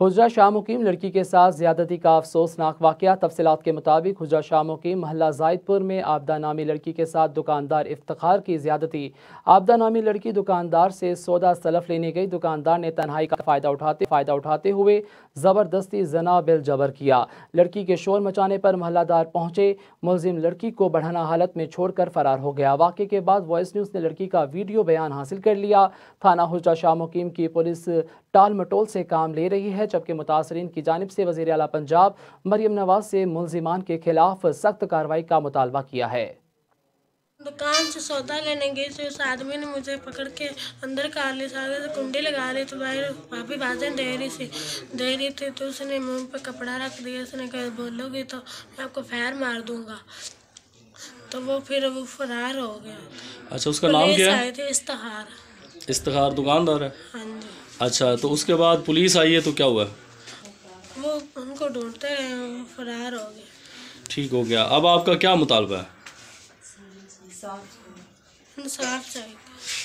हजरा शाह मुकीम लड़की के साथ ज्यादती का अफसोसनाक वाक़ तफसलत के मुताबिक हजरा शाह मुकीम महला जायदपुर में आपदा नामी लड़की के साथ दुकानदार इफ्तार की ज्यादती आपदा नामी लड़की दुकानदार से सौदा सलफ लेने गई दुकानदार ने तनहाई का फ़ायदा उठाते फ़ायदा उठाते हुए ज़बरदस्ती जना बिल जबर किया लड़की के शोर मचाने पर महलादार पहुँचे मुलिम लड़की को बढ़ाना हालत में छोड़ कर फरार हो गया वाक़े के बाद वॉइस न्यूज़ ने लड़की का वीडियो बयान हासिल कर लिया थाना हजरा शाह मुकीम की पुलिस टाल मटोल से काम ले रही है है जबकि मुतासरीन की जानब से वजीर अला पंजाब मरियम नवाज से मुलजिमान के खिलाफ सख्त कार्रवाई का मुतालबा किया है दुकान से सौदा लेने गई थी तो उस आदमी ने मुझे पकड़ के अंदर का ले सारे से कुंडी लगा ली तो भाई भाभी बाजें दे रही थी दे रही थी तो उसने मुंह पर कपड़ा रख दिया उसने कहा बोलोगे तो मैं आपको फैर मार दूंगा तो वो फिर वो फरार हो गया अच्छा उसका नाम क्या है इश्तहार इश्तहार दुकानदार है हाँ जी अच्छा तो उसके बाद पुलिस आई है तो क्या हुआ वो उनको ढूंढते रहे फरार हो गए ठीक हो गया अब आपका क्या मुतालबा है इंसाफ चाहिए